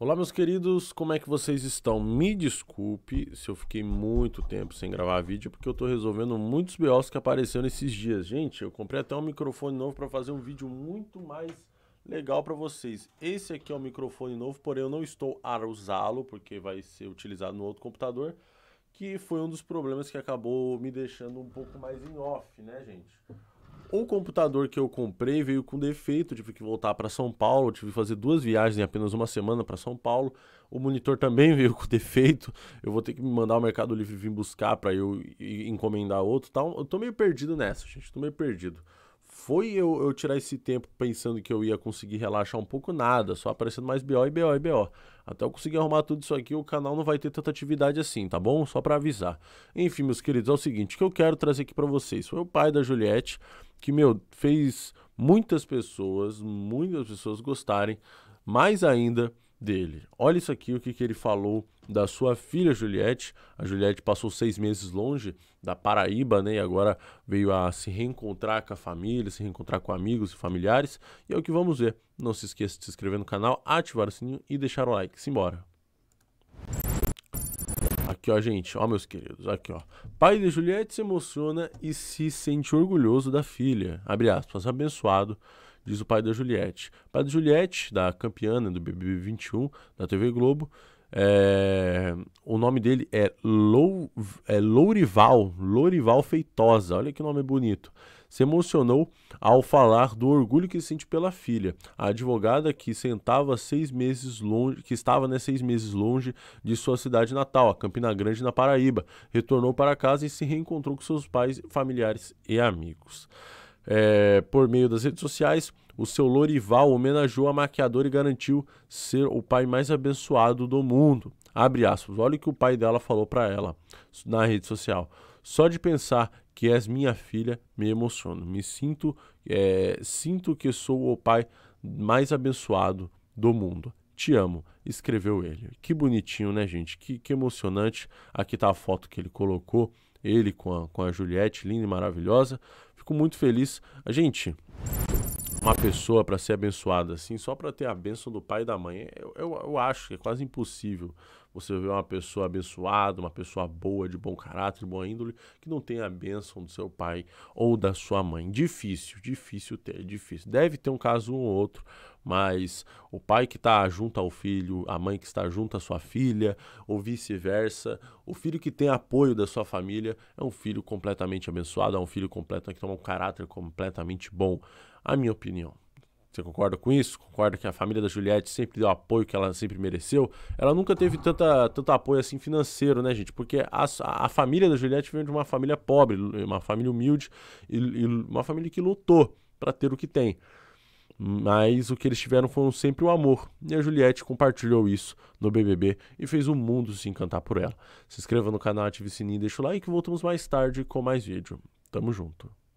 Olá, meus queridos, como é que vocês estão? Me desculpe se eu fiquei muito tempo sem gravar vídeo, porque eu tô resolvendo muitos BOs que apareceram esses dias. Gente, eu comprei até um microfone novo para fazer um vídeo muito mais legal para vocês. Esse aqui é um microfone novo, porém eu não estou a usá-lo, porque vai ser utilizado no outro computador, que foi um dos problemas que acabou me deixando um pouco mais em off, né, gente? O computador que eu comprei veio com defeito, tive que voltar para São Paulo, tive que fazer duas viagens em apenas uma semana para São Paulo. O monitor também veio com defeito, eu vou ter que me mandar o Mercado Livre vir buscar para eu encomendar outro, tal. Eu tô meio perdido nessa, gente, tô meio perdido foi eu, eu, tirar esse tempo pensando que eu ia conseguir relaxar um pouco, nada, só aparecendo mais BO e BO e BO. Até eu conseguir arrumar tudo isso aqui, o canal não vai ter tanta atividade assim, tá bom? Só para avisar. Enfim, meus queridos, é o seguinte, o que eu quero trazer aqui para vocês foi o pai da Juliette, que, meu, fez muitas pessoas, muitas pessoas gostarem, mais ainda dele. Olha isso aqui, o que, que ele falou da sua filha Juliette. A Juliette passou seis meses longe da Paraíba, né? E agora veio a se reencontrar com a família, se reencontrar com amigos e familiares. E é o que vamos ver. Não se esqueça de se inscrever no canal, ativar o sininho e deixar o like. Simbora! Aqui, ó, gente, ó, meus queridos, aqui, ó. Pai de Juliette se emociona e se sente orgulhoso da filha. Abre aspas, abençoado diz o pai da Juliette. O pai da Juliette, da campeã né, do BBB 21, da TV Globo, é, o nome dele é, Lou, é Lourival, Lourival Feitosa. Olha que nome bonito. Se emocionou ao falar do orgulho que sente pela filha, a advogada que sentava seis meses longe, que estava né, seis meses longe de sua cidade natal, a Campina Grande, na Paraíba, retornou para casa e se reencontrou com seus pais, familiares e amigos é, por meio das redes sociais, o seu Lorival homenageou a maquiadora e garantiu ser o pai mais abençoado do mundo. Abre aspas. Olha o que o pai dela falou para ela na rede social. Só de pensar que és minha filha, me emociono. Me sinto, é, sinto que sou o pai mais abençoado do mundo. Te amo, escreveu ele. Que bonitinho, né, gente? Que, que emocionante. Aqui está a foto que ele colocou, ele com a, com a Juliette, linda e maravilhosa. Fico muito feliz. A ah, gente, uma pessoa para ser abençoada assim, só para ter a bênção do pai e da mãe, é, eu, eu, eu acho que é quase impossível. Você vê uma pessoa abençoada, uma pessoa boa, de bom caráter, de boa índole, que não tem a bênção do seu pai ou da sua mãe. Difícil, difícil ter, difícil. Deve ter um caso ou outro, mas o pai que está junto ao filho, a mãe que está junto à sua filha, ou vice-versa, o filho que tem apoio da sua família é um filho completamente abençoado, é um filho completo que toma um caráter completamente bom, a minha opinião. Você concorda com isso? Concorda que a família da Juliette sempre deu apoio que ela sempre mereceu? Ela nunca teve tanta, tanto apoio assim financeiro, né, gente? Porque a, a família da Juliette veio de uma família pobre, uma família humilde e, e uma família que lutou para ter o que tem. Mas o que eles tiveram foram sempre o amor. E a Juliette compartilhou isso no BBB e fez o mundo se encantar por ela. Se inscreva no canal, ative o sininho, deixa o like e voltamos mais tarde com mais vídeo. Tamo junto.